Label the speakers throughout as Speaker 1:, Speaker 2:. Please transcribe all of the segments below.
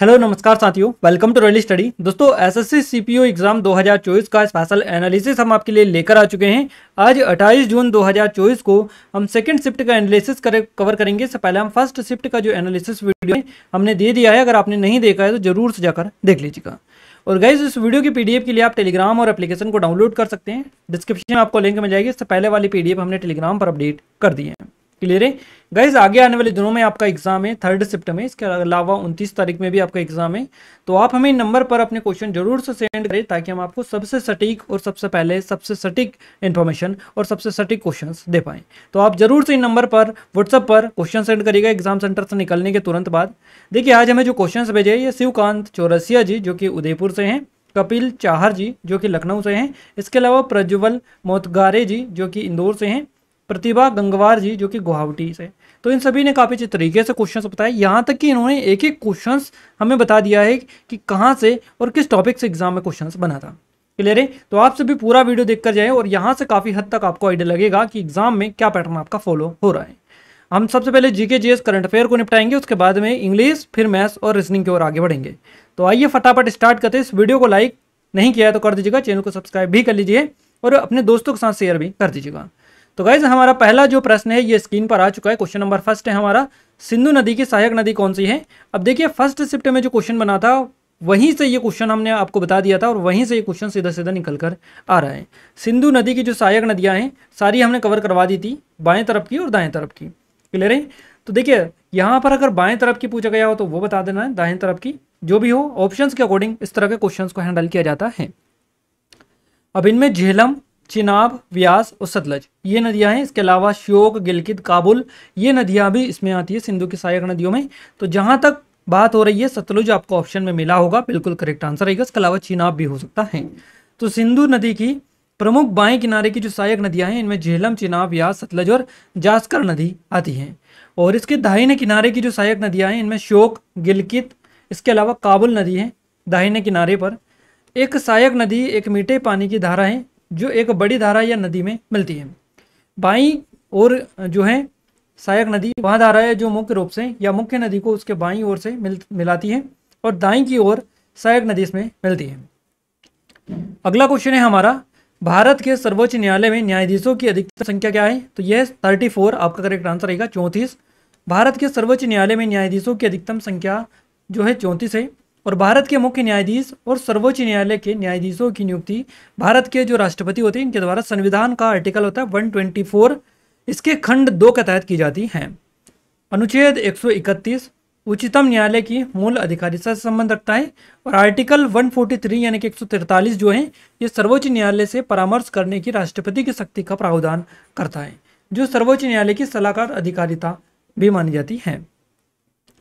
Speaker 1: hello नमस्कार साथियों welcome to Royal Study दोस्तों एसएससी सीपीओ एग्जाम 2024 का स्पेशल एनालिसिस हम आपके लिए लेकर आ चुके हैं आज 28 जून 2024 को हम सेकंड शिफ्ट का एनालिसिस कर, कवर करेंगे इससे पहले हम फर्स्ट शिफ्ट का जो एनालिसिस वीडियो है हमने दे दिया है अगर आपने नहीं देखा है तो जरूर से जाकर देख लीजिएगा और गाइज इस वीडियो की पीडीएफ के लिए आप टेलीग्राम और एप्लीकेशन को डाउनलोड कर सकते हैं डिस्क्रिप्शन में आपको लिंक मिल जाएगी इससे पहले वाली पीडीएफ हमने टेलीग्राम पर अपडेट कर दिए हैं क्लियर है गाइज आगे आने वाले दिनों में आपका एग्जाम है थर्ड सिप्ट में इसके अलावा उनतीस तारीख में भी आपका एग्जाम है तो आप हमें नंबर पर अपने क्वेश्चन जरूर से सेंड करें ताकि हम आपको सबसे सटीक और सबसे पहले सबसे सटीक इन्फॉर्मेशन और सबसे सटीक क्वेश्चन दे पाएँ तो आप जरूर से इन नंबर पर व्हाट्सअप पर क्वेश्चन सेंड करिएगा एग्जाम सेंटर से निकलने के तुरंत बाद देखिए आज हमें जो क्वेश्चन भेजे ये शिवकांत चौरसिया जी जो कि उदयपुर से हैं कपिल चाहर जी जो कि लखनऊ से हैं इसके अलावा प्रज्वल मोतगारे जी जो कि इंदौर से हैं प्रतिभा गंगवार जी जो कि गुवाहाटी से तो इन सभी ने काफ़ी अच्छे तरीके से क्वेश्चंस बताए यहाँ तक कि इन्होंने एक एक क्वेश्चंस हमें बता दिया है कि कहाँ से और किस टॉपिक से एग्जाम में क्वेश्चंस बना था क्लियर है तो आप सभी पूरा वीडियो कर जाए और यहाँ से काफ़ी हद तक आपको आइडिया लगेगा कि एग्जाम में क्या पैटर्न आपका फॉलो हो रहा है हम सबसे पहले जीके के करंट अफेयर को निपटाएंगे उसके बाद में इंग्लिश फिर मैथ्स और रीजनिंग की ओर आगे बढ़ेंगे तो आइए फटाफट स्टार्ट करते इस वीडियो को लाइक नहीं किया है तो कर दीजिएगा चैनल को सब्सक्राइब भी कर लीजिए और अपने दोस्तों के साथ शेयर भी कर दीजिएगा तो गाइज हमारा पहला जो प्रश्न है ये स्क्रीन पर आ चुका है क्वेश्चन नंबर फर्स्ट है हमारा सिंधु नदी की सहायक नदी कौन सी है अब देखिए फर्स्ट शिफ्ट में जो क्वेश्चन बना था वहीं से ये क्वेश्चन हमने आपको बता दिया था और वहीं से ये क्वेश्चन सीधा सीधा निकल कर आ रहा है सिंधु नदी की जो सहायक नदियां हैं सारी हमने कवर करवा दी थी बाएं तरफ की और दाएं तरफ की क्लियर है तो देखिए यहाँ पर अगर बाएं तरफ की पूछा गया हो तो वो बता देना है दाएं तरफ की जो भी हो ऑप्शंस के अकॉर्डिंग इस तरह के क्वेश्चन को हैंडल किया जाता है अब इनमें झेलम चिनाब व्यास और सतलज ये नदियां हैं इसके अलावा श्योक गिलकित काबुल ये नदियां भी इसमें आती है सिंधु की सहायक नदियों में तो जहां तक बात हो रही है सतलुज आपको ऑप्शन में मिला होगा बिल्कुल करेक्ट आंसर रहेगा इसके अलावा चिनाब भी हो सकता है तो सिंधु नदी की प्रमुख बाएं किनारे की जो सहायक नदियां हैं इनमें झेलम चिनाब व्यास सतलज और जास्कर नदी आती हैं और इसके दाहिने किनारे की जो सहायक नदियां हैं इनमें शोक गिलकित इसके अलावा काबुल नदी है दाहिने किनारे पर एक सहायक नदी एक मीठे पानी की धारा है जो एक बड़ी धारा या नदी में मिलती है बाई और जो है सहायक नदी वह धारा है जो मुख्य रूप से या मुख्य नदी को उसके बाई ओर से मिल मिलाती है और दाई की ओर सहायक नदी इसमें मिलती है अगला क्वेश्चन है हमारा भारत के सर्वोच्च न्यायालय में न्यायाधीशों की अधिकतम संख्या क्या है तो यह थर्टी फोर आपका करेक्ट आंसर रहेगा चौंतीस भारत के सर्वोच्च न्यायालय में न्यायाधीशों की अधिकतम संख्या जो है चौंतीस है और भारत के मुख्य न्यायाधीश और सर्वोच्च न्यायालय के न्यायाधीशों की नियुक्ति भारत के जो राष्ट्रपति होते हैं इनके द्वारा संविधान का आर्टिकल होता है 124 इसके खंड दो के तहत की जाती हैं अनुच्छेद 131 उच्चतम न्यायालय की मूल अधिकारिता से संबंध रखता है और आर्टिकल 143 यानी कि 143 जो है ये सर्वोच्च न्यायालय से परामर्श करने की राष्ट्रपति की शक्ति का प्रावधान करता है जो सर्वोच्च न्यायालय की सलाहकार अधिकारिता भी मानी जाती है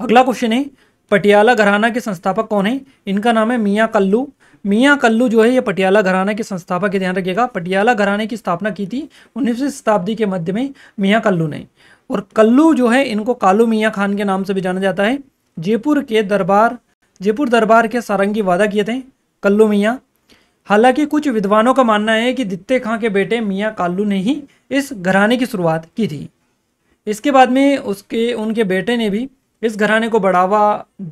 Speaker 1: अगला क्वेश्चन है पटियाला घराना के संस्थापक कौन है इनका नाम है मियाँ कल्लू मियाँ कल्लू जो है ये पटियाला घराना के संस्थापक है ध्यान रखिएगा पटियाला घराने की स्थापना की थी उन्नीसवीं शताब्दी के मध्य में मियाँ कल्लू ने और कल्लू जो है इनको कालू मियाँ खान के नाम से भी जाना जाता है जयपुर के दरबार जयपुर दरबार के सारंगी वादा किए थे कल्लू मियाँ हालांकि कुछ विद्वानों का मानना है कि दित्ते खां के बेटे मियाँ कालू ने ही इस घराने की शुरुआत की थी इसके बाद में उसके उनके बेटे ने भी इस घराने को बढ़ावा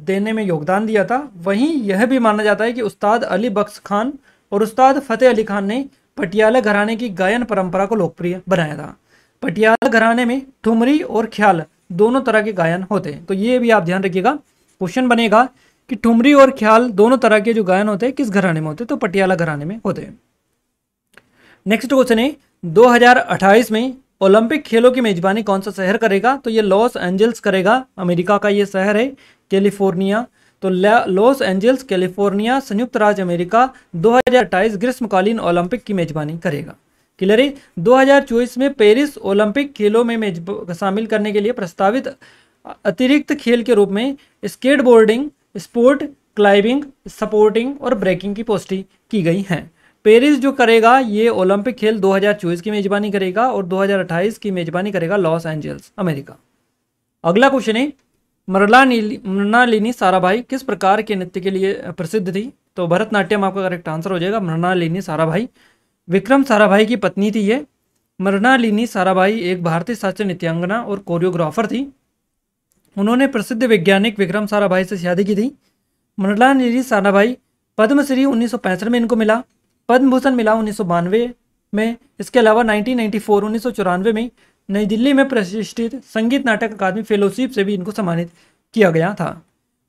Speaker 1: देने में योगदान दिया था वहीं यह भी माना जाता है कि उस्ताद अली बख्श खान और उस्ताद फ़तेह अली खान ने पटियाला घराने की गायन परंपरा को लोकप्रिय बनाया था पटियाला घराने में ठुमरी और ख्याल दोनों तरह के गायन होते हैं तो ये भी आप ध्यान रखिएगा क्वेश्चन बनेगा कि ठुमरी और ख्याल दोनों तरह के जो गायन होते हैं किस घराने में होते हैं तो पटियाला घराने में होते हैं नेक्स्ट क्वेश्चन है 2028 में ओलंपिक खेलों की मेजबानी कौन सा शहर करेगा तो ये लॉस एंजल्स करेगा अमेरिका का ये शहर है कैलिफोर्निया तो लॉस एंजल्स कैलिफोर्निया संयुक्त राज्य अमेरिका दो हजार ग्रीष्मकालीन ओलंपिक की मेजबानी करेगा क्लियर है दो में पेरिस ओलंपिक खेलों में शामिल करने के लिए प्रस्तावित अतिरिक्त खेल के रूप में स्केटबोर्डिंग स्पोर्ट क्लाइंबिंग सपोर्टिंग और ब्रेकिंग की पुष्टि की गई है पेरिस जो करेगा ये ओलंपिक खेल 2024 की मेजबानी करेगा और 2028 की मेजबानी करेगा लॉस एंजल्स अमेरिका अगला क्वेश्चन है मृणालिनी साराभाई किस प्रकार के नृत्य के लिए प्रसिद्ध थी तो भरतनाट्यम आपका करेक्ट आंसर हो जाएगा मृणालिनी साराभाई विक्रम साराभाई की पत्नी थी ये मृणालिनी साराभाई एक भारतीय शास्त्रीय नृत्यांगना और कोरियोग्राफर थी उन्होंने प्रसिद्ध वैज्ञानिक विक्रम साराभाई से शादी की थी मृणालिनी साराभाई पद्मश्री उन्नीस में इनको मिला पद्म भूषण मिला उन्नीस में इसके अलावा 1994 1994 में नई दिल्ली में प्रतिष्ठित संगीत नाटक अकादमी फेलोशिप से भी इनको सम्मानित किया गया था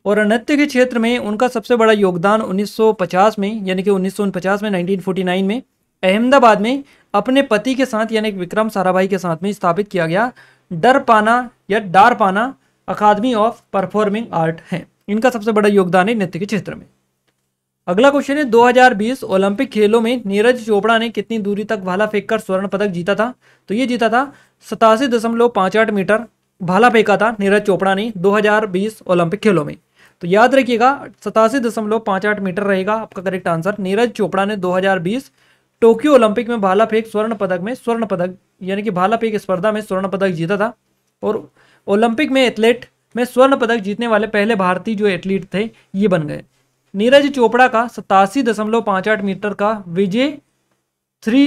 Speaker 1: और नृत्य के क्षेत्र में उनका सबसे बड़ा योगदान 1950 में यानी कि उन्नीस में 1949 में अहमदाबाद में अपने पति के साथ यानी विक्रम साराभाई के साथ में स्थापित किया गया डर पाना या डार पाना अकादमी ऑफ परफॉर्मिंग आर्ट है इनका सबसे बड़ा योगदान है नृत्य के क्षेत्र में अगला क्वेश्चन है 2020 ओलंपिक खेलों में नीरज चोपड़ा ने कितनी दूरी तक भाला फेंककर स्वर्ण पदक जीता था तो ये जीता था सतासी दशमलव पाँच आठ मीटर भाला फेंका था नीरज चोपड़ा ने 2020 ओलंपिक खेलों में तो याद रखिएगा सतासी दशमलव पाँच आठ मीटर रहेगा आपका करेक्ट आंसर नीरज चोपड़ा ने 2020 टोक्यो ओलंपिक में भाला फेंक स्वर्ण पदक में स्वर्ण पदक यानी कि भाला फेंक स्पर्धा में स्वर्ण पदक जीता था और ओलंपिक में एथलेट में स्वर्ण पदक जीतने वाले पहले भारतीय जो एथलीट थे ये बन गए नीरज चोपड़ा का सतासी दशमलव पाँच आठ मीटर का विजय थ्री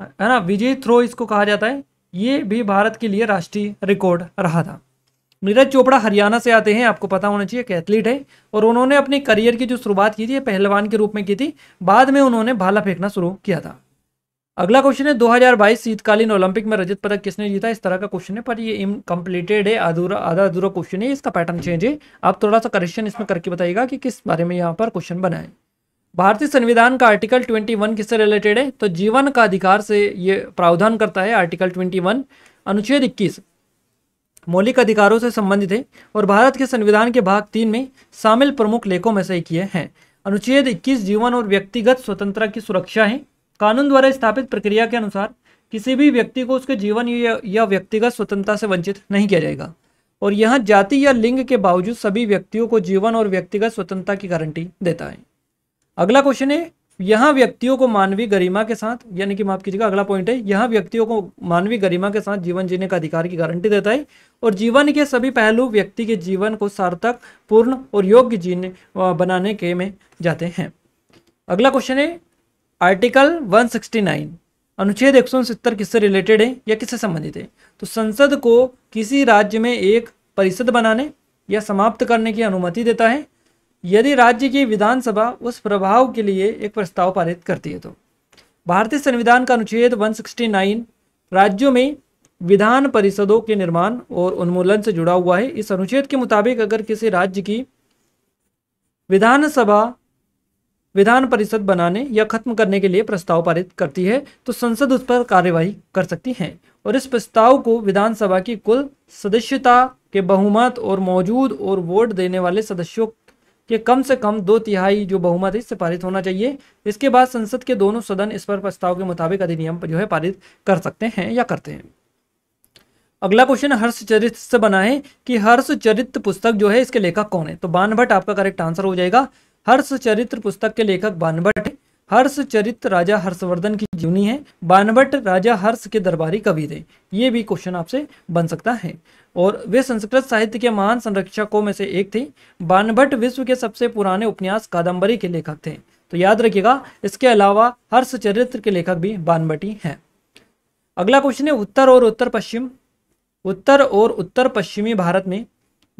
Speaker 1: है ना विजय थ्रो इसको कहा जाता है ये भी भारत के लिए राष्ट्रीय रिकॉर्ड रहा था नीरज चोपड़ा हरियाणा से आते हैं आपको पता होना चाहिए एक एथलीट है और उन्होंने अपने करियर की जो शुरुआत की थी पहलवान के रूप में की थी बाद में उन्होंने भाला फेंकना शुरू किया था अगला क्वेश्चन है 2022 शीतकालीन ओलंपिक में रजत पदक किसने जीता इस तरह का क्वेश्चन है पर ये इनकम्प्लीटेड है अधूरा आधा अधूरा क्वेश्चन है इसका पैटर्न चेंज है आप थोड़ा सा करेक्शन इसमें करके बताइएगा कि किस बारे में यहाँ पर क्वेश्चन बनाए भारतीय संविधान का आर्टिकल 21 किससे रिलेटेड है तो जीवन का अधिकार से ये प्रावधान करता है आर्टिकल ट्वेंटी अनुच्छेद इक्कीस मौलिक अधिकारों से संबंधित है और भारत के संविधान के भाग तीन में शामिल प्रमुख लेखों में से एक ये हैं अनुच्छेद इक्कीस जीवन और व्यक्तिगत स्वतंत्रता की सुरक्षा है कानून द्वारा स्थापित प्रक्रिया के अनुसार किसी भी व्यक्ति को उसके जीवन या, व्यक्तिगत स्वतंत्रता से वंचित नहीं किया जाएगा और यह जाति या लिंग के बावजूद सभी व्यक्तियों को जीवन और व्यक्तिगत स्वतंत्रता की गारंटी देता है अगला क्वेश्चन है यहाँ व्यक्तियों को मानवीय गरिमा के साथ यानी कि माफ कीजिएगा अगला पॉइंट है यहाँ व्यक्तियों को मानवीय गरिमा के साथ जीवन जीने का अधिकार की गारंटी देता है और जीवन के सभी पहलू व्यक्ति के जीवन को सार्थक पूर्ण और योग्य जीने बनाने के में जाते हैं अगला क्वेश्चन है आर्टिकल 169 अनुच्छेद एक किससे रिलेटेड है या किससे संबंधित है तो संसद को किसी राज्य में एक परिषद बनाने या समाप्त करने की अनुमति देता है यदि राज्य की विधानसभा उस प्रभाव के लिए एक प्रस्ताव पारित करती है तो भारतीय संविधान का अनुच्छेद 169 राज्यों में विधान परिषदों के निर्माण और उन्मूलन से जुड़ा हुआ है इस अनुच्छेद के मुताबिक अगर किसी राज्य की विधानसभा विधान परिषद बनाने या खत्म करने के लिए प्रस्ताव पारित करती है तो संसद उस पर कार्यवाही कर सकती है और इस प्रस्ताव को विधानसभा की कुल सदस्यता के बहुमत और मौजूद और वोट देने वाले सदस्यों के कम से कम दो तिहाई जो बहुमत है इससे पारित होना चाहिए इसके बाद संसद के दोनों सदन इस पर प्रस्ताव के मुताबिक अधिनियम जो है पारित कर सकते हैं या करते हैं अगला क्वेश्चन हर्ष चरित्र से बना है कि हर्ष चरित्र पुस्तक जो है इसके लेखक कौन है तो बानभट्ट आपका करेक्ट आंसर हो जाएगा हर्ष चरित्र पुस्तक के लेखक बानभट्ट हर्ष चरित्र राजा हर्षवर्धन की जीवनी है बानभट्ट राजा हर्ष के दरबारी कवि थे ये भी क्वेश्चन आपसे बन सकता है और वे संस्कृत साहित्य के महान संरक्षकों में से एक थे बानभट्ट विश्व के सबसे पुराने उपन्यास कादम्बरी के लेखक थे तो याद रखिएगा इसके अलावा हर्ष चरित्र के लेखक भी बानभट्टी हैं अगला क्वेश्चन है उत्तर और उत्तर पश्चिम उत्तर और उत्तर पश्चिमी भारत में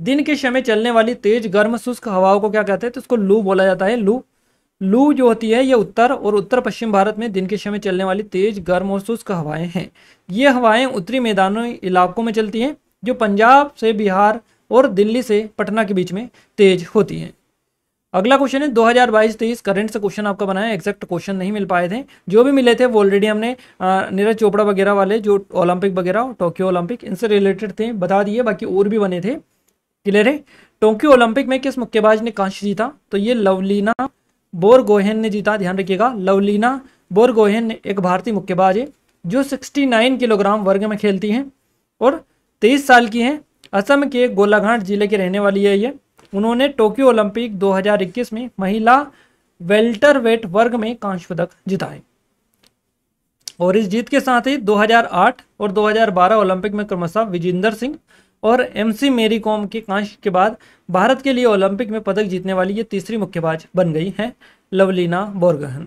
Speaker 1: दिन के समय चलने वाली तेज गर्म शुष्क हवाओं को क्या कहते हैं तो इसको लू बोला जाता है लू लू जो होती है ये उत्तर और उत्तर पश्चिम भारत में दिन के समय चलने वाली तेज गर्म और शुष्क हवाएं हैं ये हवाएं उत्तरी मैदानों इलाकों में चलती हैं जो पंजाब से बिहार और दिल्ली से पटना के बीच में तेज होती हैं अगला क्वेश्चन है 2022 तेईस करंट से क्वेश्चन आपका बनाया एग्जैक्ट क्वेश्चन नहीं मिल पाए थे जो भी मिले थे वो ऑलरेडी हमने नीरज चोपड़ा वगैरह वाले जो ओलंपिक वगैरह टोक्यो ओलंपिक इनसे रिलेटेड थे बता दिए बाकी और भी बने थे क्लियर है टोक्यो ओलंपिक में किस मुक्केबाज ने कांस्य जीता तो ये लवलीना बोरगोहेन ने जीता ध्यान रखिएगा लवलीना बोरगोहेन एक भारतीय मुक्केबाज है जो 69 किलोग्राम वर्ग में खेलती हैं और 23 साल की हैं असम के गोलाघाट जिले के रहने वाली है ये उन्होंने टोक्यो ओलंपिक 2021 में महिला वेल्टर वेट वर्ग में कांस्य पदक जीता है और इस जीत के साथ ही 2008 और 2012 ओलंपिक में क्रमशः विजेंद्र सिंह और एमसी मेरी कॉम के कांश के बाद भारत के लिए ओलंपिक में पदक जीतने वाली ये तीसरी मुक्केबाज बन गई हैं लवलीना बोरगहन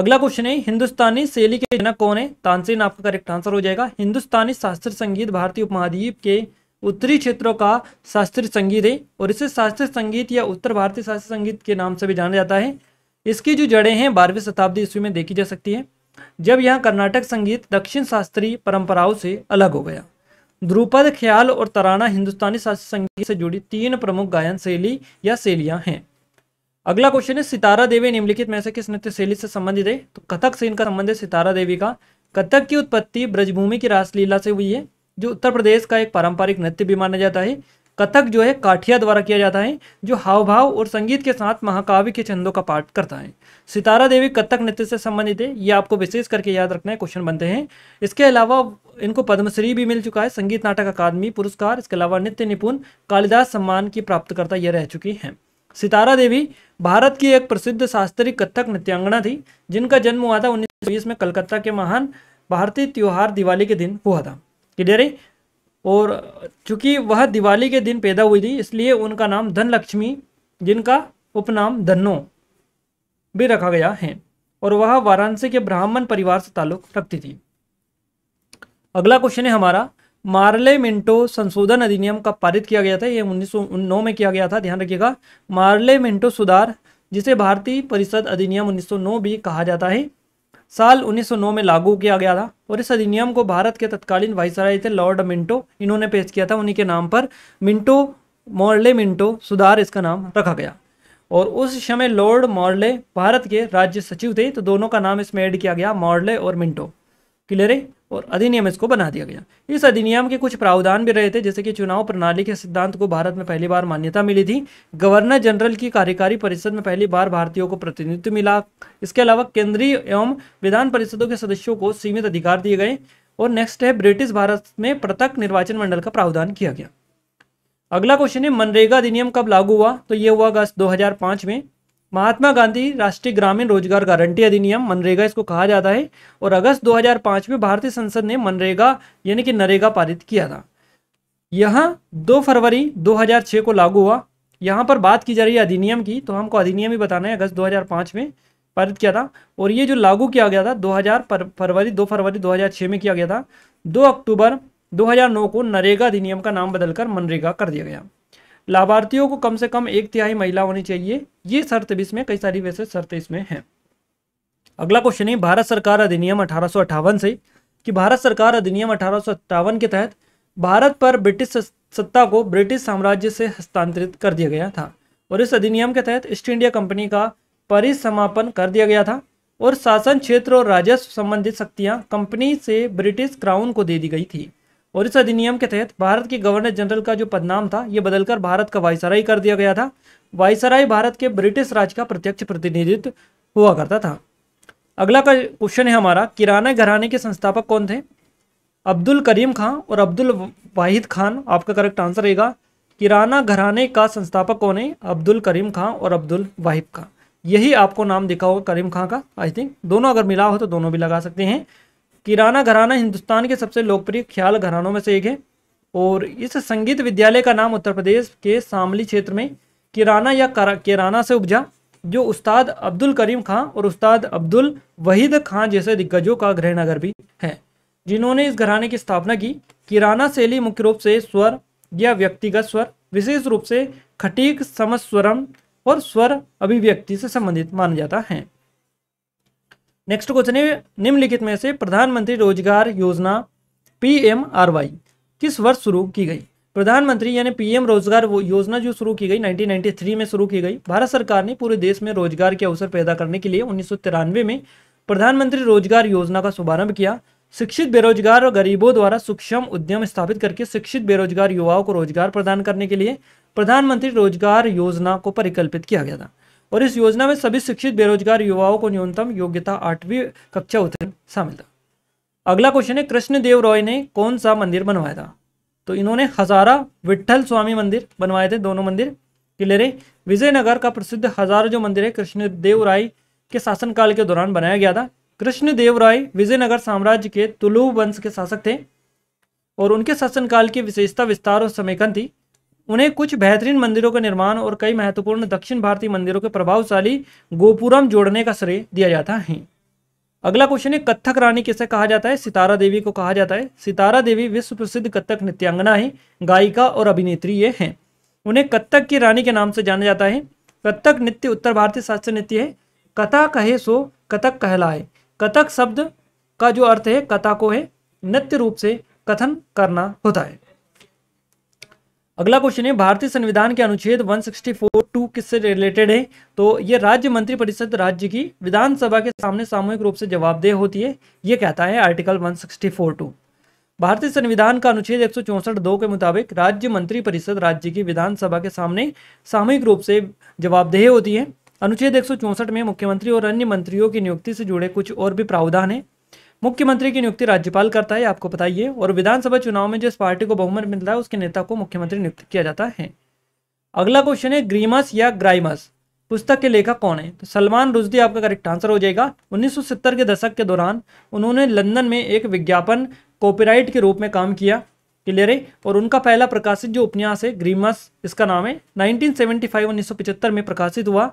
Speaker 1: अगला क्वेश्चन है हिंदुस्तानी शैली के जनक कौन है तानसेन आपका करेक्ट आंसर हो जाएगा हिंदुस्तानी शास्त्रीय संगीत भारतीय उपमहाद्वीप के उत्तरी क्षेत्रों का शास्त्रीय संगीत है और इसे शास्त्रीय संगीत या उत्तर भारतीय शास्त्रीय संगीत के नाम से भी जाना जाता है इसकी जो जड़ें हैं बारहवीं शताब्दी ईस्वी में देखी जा सकती है जब यहाँ कर्नाटक संगीत दक्षिण शास्त्रीय परंपराओं से अलग हो गया ध्रुपद ख्याल और तराना हिंदुस्तानी शास्त्रीय संगीत से जुड़ी तीन प्रमुख गायन शैली या शैलियां हैं अगला क्वेश्चन है सितारा देवी निम्नलिखित में से किस नृत्य शैली से संबंधित है तो कथक से इनका संबंध है सितारा देवी का कथक की उत्पत्ति ब्रजभूमि की रासलीला से हुई है जो उत्तर प्रदेश का एक पारंपरिक नृत्य भी माना जाता है कथक जो है काठिया द्वारा किया जाता है जो हाव भाव और संगीत के साथ महाकाव्य के छंदों का पाठ करता है सितारा देवी कथक नृत्य से संबंधित है ये आपको विशेष करके याद रखना है क्वेश्चन बनते हैं इसके अलावा इनको पद्मश्री भी मिल चुका है संगीत नाटक अकादमी पुरस्कार इसके अलावा नित्य निपुण कालिदास सम्मान की प्राप्तकर्ता ये रह चुकी हैं सितारा देवी भारत की एक प्रसिद्ध शास्त्रीय कथक नृत्यांगना थी जिनका जन्म हुआ था उन्नीस में कलकत्ता के महान भारतीय त्यौहार दिवाली के दिन हुआ था क्लियर है और चूंकि वह दिवाली के दिन पैदा हुई थी इसलिए उनका नाम धनलक्ष्मी जिनका उपनाम धनो भी रखा गया है और वह वाराणसी के ब्राह्मण परिवार से ताल्लुक रखती थी अगला क्वेश्चन है हमारा मार्ले मिंटो संशोधन अधिनियम का पारित किया गया था ये उन्नीस में किया गया था ध्यान रखिएगा मार्ले मिंटो सुधार जिसे भारतीय परिषद अधिनियम 1909 भी कहा जाता है साल 1909 में लागू किया गया था और इस अधिनियम को भारत के तत्कालीन वाइसराय थे लॉर्ड मिंटो इन्होंने पेश किया था उन्हीं के नाम पर मिंटो मॉर्ले मिंटो सुधार इसका नाम रखा गया और उस समय लॉर्ड मॉर्ले भारत के राज्य सचिव थे तो दोनों का नाम इसमें ऐड किया गया मॉर्ले और मिंटो क्लियर है और अधिनियम इसको बना दिया गया इस अधिनियम के कुछ प्रावधान भी रहे थे जैसे कि चुनाव प्रणाली के सिद्धांत को भारत में पहली बार मान्यता मिली थी गवर्नर जनरल की कार्यकारी परिषद में पहली बार भारतीयों को प्रतिनिधित्व मिला इसके अलावा केंद्रीय एवं विधान परिषदों के सदस्यों को सीमित अधिकार दिए गए और नेक्स्ट है ब्रिटिश भारत में पृथक निर्वाचन मंडल का प्रावधान किया गया अगला क्वेश्चन है मनरेगा अधिनियम कब लागू हुआ तो ये हुआ अगस्त दो में महात्मा गांधी राष्ट्रीय ग्रामीण रोजगार गारंटी अधिनियम मनरेगा इसको कहा जाता है और अगस्त 2005 में भारतीय संसद ने मनरेगा यानी कि नरेगा पारित किया था यह 2 फरवरी 2006 को लागू हुआ यहाँ पर बात की जा रही है अधिनियम की तो हमको अधिनियम ही बताना है अगस्त 2005 में पारित किया था और ये जो लागू किया गया था दो फरवरी दो फरवरी दो में किया गया था दो अक्टूबर दो को नरेगा अधिनियम का नाम बदलकर मनरेगा कर दिया गया लाभार्थियों को कम से कम एक तिहाई महिला होनी चाहिए ये शर्त भी इसमें कई सारी वैसे शर्तें इसमें हैं अगला क्वेश्चन है भारत सरकार अधिनियम अठारह से कि भारत सरकार अधिनियम अठारह के तहत भारत पर ब्रिटिश सत्ता को ब्रिटिश साम्राज्य से हस्तांतरित कर दिया गया था और इस अधिनियम के तहत ईस्ट इंडिया कंपनी का परिसमापन कर दिया गया था और शासन क्षेत्र और राजस्व संबंधित शक्तियां कंपनी से ब्रिटिश क्राउन को दे दी गई थी और इस अधिनियम के तहत भारत के गवर्नर जनरल का जो पदनाम था ये बदलकर भारत का वायसराय कर दिया गया था वायसराय भारत के ब्रिटिश राज का प्रत्यक्ष प्रतिनिधित्व हुआ करता था अगला का क्वेश्चन है हमारा किराना घराने के संस्थापक कौन थे अब्दुल करीम खान और अब्दुल वाहिद खान आपका करेक्ट आंसर रहेगा किराना घराने का संस्थापक कौन है अब्दुल करीम खां और अब्दुल वाहिद खां यही आपको नाम दिखा होगा करीम खां का आई थिंक दोनों अगर मिला हो तो दोनों भी लगा सकते हैं किराना घराना हिंदुस्तान के सबसे लोकप्रिय ख्याल घरानों में से एक है और इस संगीत विद्यालय का नाम उत्तर प्रदेश के सामली क्षेत्र में किराना या किराना से उपजा जो उस्ताद अब्दुल करीम खां और उस्ताद अब्दुल वहीद खां जैसे दिग्गजों का गृहनगर भी है जिन्होंने इस घराने की स्थापना की किराना शैली मुख्य रूप से स्वर या व्यक्तिगत स्वर विशेष रूप से खटीक समस्वरम और स्वर अभिव्यक्ति से संबंधित माना जाता है नेक्स्ट क्वेश्चन है निम्नलिखित में से प्रधानमंत्री रोजगार योजना पीएमआरवाई किस वर्ष शुरू की गई प्रधानमंत्री यानी पीएम रोजगार वो योजना जो शुरू की गई 1993 में शुरू की गई भारत सरकार ने पूरे देश में रोजगार के अवसर पैदा करने के लिए उन्नीस में प्रधानमंत्री रोजगार योजना का शुभारंभ किया शिक्षित बेरोजगार और गरीबों द्वारा सूक्ष्म उद्यम स्थापित करके शिक्षित बेरोजगार युवाओं को रोजगार प्रदान करने के लिए प्रधानमंत्री रोजगार योजना को परिकल्पित किया गया था और इस योजना में सभी शिक्षित बेरोजगार युवाओं को न्यूनतम योग्यता आठवीं कक्षा उत्तीर्ण शामिल था अगला क्वेश्चन है कृष्णदेव रॉय ने कौन सा मंदिर बनवाया था तो इन्होंने हजारा विट्ठल स्वामी मंदिर बनवाए थे दोनों मंदिर क्लियर है विजयनगर का प्रसिद्ध हजार जो मंदिर है कृष्णदेव राय के शासनकाल के दौरान बनाया गया था कृष्णदेव राय विजयनगर साम्राज्य के तुलु वंश के शासक थे और उनके शासनकाल की विशेषता विस्तार और समेकन थी उन्हें कुछ बेहतरीन मंदिरों के निर्माण और कई महत्वपूर्ण दक्षिण भारतीय मंदिरों के प्रभावशाली गोपुरम जोड़ने का श्रेय दिया जाता है अगला क्वेश्चन है कथक रानी किसे कहा जाता है सितारा देवी को कहा जाता है सितारा देवी विश्व प्रसिद्ध कथक नृत्यांगना है गायिका और अभिनेत्री ये हैं उन्हें कथक की रानी के नाम से जाना जाता है कथक नृत्य उत्तर भारतीय शास्त्रीय नृत्य है कथा कहे सो कथक कहलाए कथक शब्द का जो अर्थ है कथा को है नृत्य रूप से कथन करना होता है अगला क्वेश्चन है भारतीय संविधान के अनुच्छेद 164 टू किससे रिलेटेड है तो ये राज्य मंत्री परिषद राज्य की विधानसभा के सामने सामूहिक रूप से जवाबदेह होती है ये कहता है आर्टिकल 164 टू भारतीय संविधान का अनुच्छेद एक दो के मुताबिक राज्य मंत्री परिषद राज्य की विधानसभा के सामने सामूहिक रूप से जवाबदेह होती है अनुच्छेद एक में मुख्यमंत्री और अन्य मंत्रियों की नियुक्ति से जुड़े कुछ और भी प्रावधान है मुख्यमंत्री की नियुक्ति राज्यपाल करता है आपको बताइए और विधानसभा चुनाव में जिस पार्टी को बहुमत मिलता है उसके नेता को मुख्यमंत्री नियुक्त किया जाता है अगला क्वेश्चन है ग्रीमस या ग्राइमस पुस्तक के लेखक कौन है तो सलमान रुजदी आपका करेक्ट आंसर हो जाएगा 1970 के दशक के दौरान उन्होंने लंदन में एक विज्ञापन कॉपीराइट के रूप में काम किया क्लियर है और उनका पहला प्रकाशित जो उपन्यास है ग्रीमस इसका नाम है 1975 सेवेंटी में प्रकाशित हुआ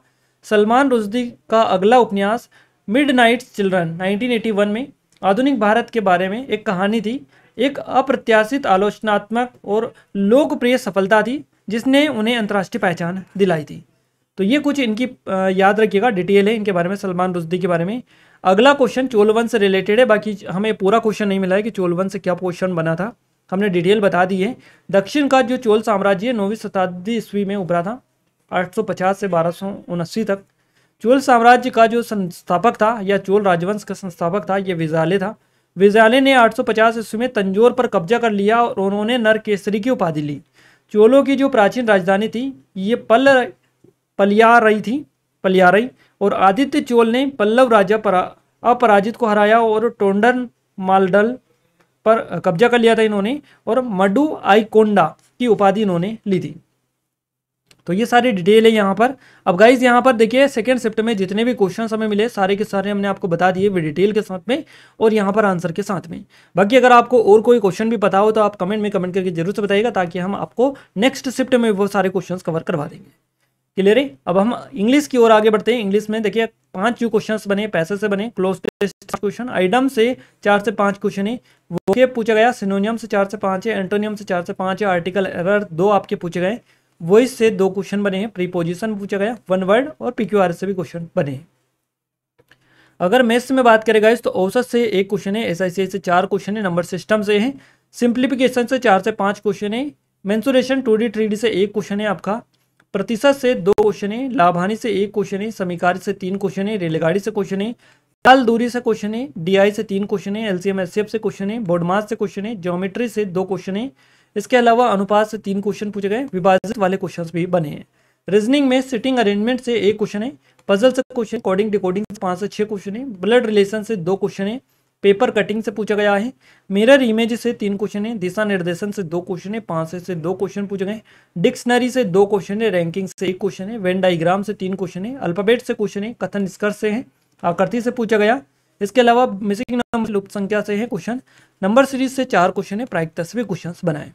Speaker 1: सलमान रुजदी का अगला उपन्यास मिड नाइट्स चिल्ड्रन नाइनटीन में आधुनिक भारत के बारे में एक कहानी थी एक अप्रत्याशित आलोचनात्मक और लोकप्रिय सफलता थी जिसने उन्हें अंतर्राष्ट्रीय पहचान दिलाई थी तो ये कुछ इनकी याद रखिएगा डिटेल है इनके बारे में सलमान रुजदी के बारे में अगला क्वेश्चन चोलवन से रिलेटेड है बाकी हमें पूरा क्वेश्चन नहीं मिला है कि चोलवन से क्या क्वेश्चन बना था हमने डिटेल बता दी है दक्षिण का जो चोल साम्राज्य है नौवीं शताब्दी ईस्वी में उभरा था 850 से बारह तक चोल साम्राज्य का जो संस्थापक था या चोल राजवंश का संस्थापक था यह विजाले था विजाले ने 850 ईस्वी में तंजोर पर कब्जा कर लिया और उन्होंने नरकेसरी की उपाधि ली चोलों की जो प्राचीन राजधानी थी ये पल पलियारई थी पलियारई और आदित्य चोल ने पल्लव राजा पर अपराजित को हराया और टोंडन मालडल पर कब्जा कर लिया था इन्होंने और मडु आईकोंडा की उपाधि इन्होंने ली थी तो ये सारी डिटेल है यहाँ पर अब गाइज यहाँ पर देखिए सेकेंड शिफ्ट में जितने भी क्वेश्चन हमें मिले सारे के सारे हमने आपको बता दिए डिटेल के साथ में और यहाँ पर आंसर के साथ में बाकी अगर आपको और कोई क्वेश्चन भी पता हो तो आप कमेंट में कमेंट करके जरूर से बताइएगा ताकि हम आपको नेक्स्ट शिफ्ट में वो सारे क्वेश्चन कवर करवा देंगे क्लियर है अब हम इंग्लिश की ओर आगे बढ़ते हैं इंग्लिश में देखिए पांच जो क्वेश्चन बने पैसे से बने क्लोज क्वेश्चन आइडम से चार से पांच क्वेश्चन है वो पूछा गया सिनोनियम से चार से पांच है एंटोनियम से चार से पांच है आर्टिकल एरर दो आपके पूछे गए वॉइस से दो क्वेश्चन बने हैं प्रीपोजिशन पूछा गया वन वर्ड और पीक्यूआर से भी क्वेश्चन बने हैं अगर मैथ्स में बात करेगा इस तो औसत से एक क्वेश्चन है एस से चार क्वेश्चन है नंबर सिस्टम से है सिंप्लीफिकेशन से चार से पांच क्वेश्चन है mensuration two D three D से एक क्वेश्चन है आपका प्रतिशत से दो क्वेश्चन है लाभानी से एक क्वेश्चन है समीकार से तीन क्वेश्चन है रेलगाड़ी से क्वेश्चन है लाल दूरी से क्वेश्चन है डीआई से तीन क्वेश्चन है एलसीएम एससीएफ से क्वेश्चन है बोडमास से क्वेश्चन है ज्योमेट्री से दो क्वेश्चन है इसके अलावा अनुपात से तीन क्वेश्चन पूछे गए विभाजित वाले क्वेश्चन भी बने हैं रीजनिंग में सिटिंग अरेंजमेंट से एक क्वेश्चन है पजल से क्वेश्चन कोडिंग डिकोडिंग से पाँच से छः क्वेश्चन है ब्लड रिलेशन से दो क्वेश्चन है पेपर कटिंग से पूछा गया है मिरर इमेज से तीन क्वेश्चन है दिशा निर्देशन से दो क्वेश्चन है पांच से दो क्वेश्चन पूछे गए डिक्शनरी से दो क्वेश्चन है रैंकिंग से एक क्वेश्चन है वेन डाइग्राम से तीन क्वेश्चन है अल्फाबेट से क्वेश्चन है कथन निष्कर्ष से है आकृति से पूछा गया इसके अलावा मिसिंग नंबर लुप्त संख्या से है क्वेश्चन नंबर सीरीज से चार क्वेश्चन है प्रायिक तस्वीर क्वेश्चन बनाए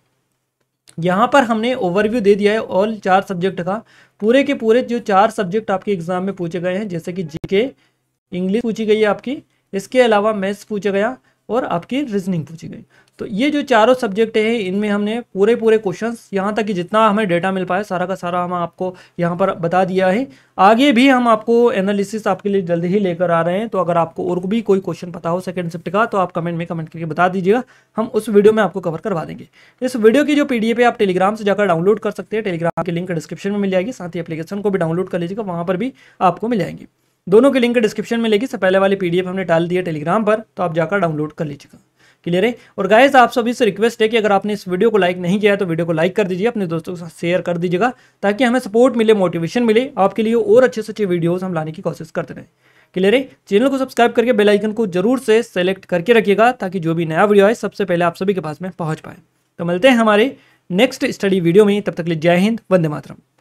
Speaker 1: यहाँ पर हमने ओवरव्यू दे दिया है ऑल चार सब्जेक्ट का पूरे के पूरे जो चार सब्जेक्ट आपके एग्जाम में पूछे गए हैं जैसे कि जीके इंग्लिश पूछी गई है आपकी इसके अलावा मैथ्स पूछा गया और आपकी रीजनिंग पूछी गई तो ये जो चारों सब्जेक्ट है इनमें हमने पूरे पूरे क्वेश्चंस यहाँ तक कि जितना हमें डेटा मिल पाया सारा का सारा हम आपको यहाँ पर बता दिया है आगे भी हम आपको एनालिसिस आपके लिए जल्दी ही लेकर आ रहे हैं तो अगर आपको और भी कोई क्वेश्चन पता हो सेकेंड शिफ्ट का तो आप कमेंट में कमेंट करके बता दीजिएगा हम उस वीडियो में आपको कवर करवा देंगे इस वीडियो की जो पी है आप टेलीग्राम से जाकर डाउनलोड कर सकते हैं टेलीग्राम की लिंक डिस्क्रिप्शन में मिल जाएगी साथ ही एप्लीकेशन को भी डाउनलोड कर लीजिएगा वहाँ पर भी आपको मिल जाएंगी दोनों के लिंक डिस्क्रिप्शन में लेगी सबसे पहले वाली पीडीएफ हमने डाल दिया टेलीग्राम पर तो आप जाकर डाउनलोड कर लीजिएगा क्लियर है और गाइस आप सभी से रिक्वेस्ट है कि अगर आपने इस वीडियो को लाइक नहीं किया है तो वीडियो को लाइक कर दीजिए अपने दोस्तों के साथ शेयर कर दीजिएगा ताकि हमें सपोर्ट मिले मोटिवेशन मिले आपके लिए और अच्छे से अच्छे वीडियोज़ हम लाने की कोशिश करते रहें क्लियर है चैनल को सब्सक्राइब करके बेल आइकन को जरूर से सेलेक्ट करके रखिएगा ताकि जो भी नया वीडियो आए सबसे पहले आप सभी के पास में पहुंच पाए तो मिलते हैं हमारे नेक्स्ट स्टडी वीडियो में तब तक लिए जय हिंद वंदे मातरम